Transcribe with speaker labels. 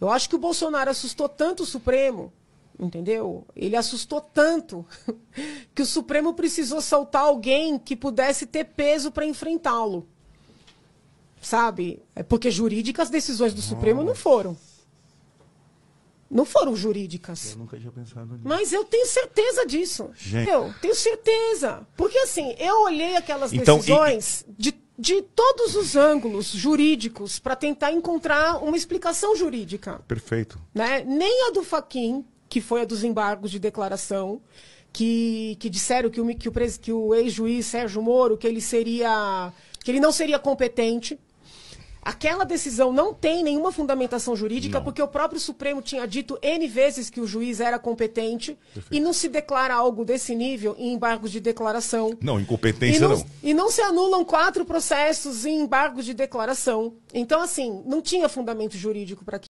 Speaker 1: Eu acho que o Bolsonaro assustou tanto o Supremo, entendeu? Ele assustou tanto que o Supremo precisou soltar alguém que pudesse ter peso para enfrentá-lo. Sabe? É porque jurídicas as decisões do Nossa. Supremo não foram. Não foram jurídicas. Eu nunca tinha pensado nisso. Mas eu tenho certeza disso. Gente. Eu tenho certeza. Porque assim, eu olhei aquelas então, decisões e... de de todos os ângulos jurídicos para tentar encontrar uma explicação jurídica. Perfeito. Né? Nem a do Faquin, que foi a dos embargos de declaração, que, que disseram que o, que o, que o ex-juiz Sérgio Moro que ele seria que ele não seria competente Aquela decisão não tem nenhuma fundamentação jurídica, não. porque o próprio Supremo tinha dito N vezes que o juiz era competente Perfeito. e não se declara algo desse nível em embargos de declaração.
Speaker 2: Não, incompetência e não, não.
Speaker 1: E não se anulam quatro processos em embargos de declaração. Então, assim, não tinha fundamento jurídico para que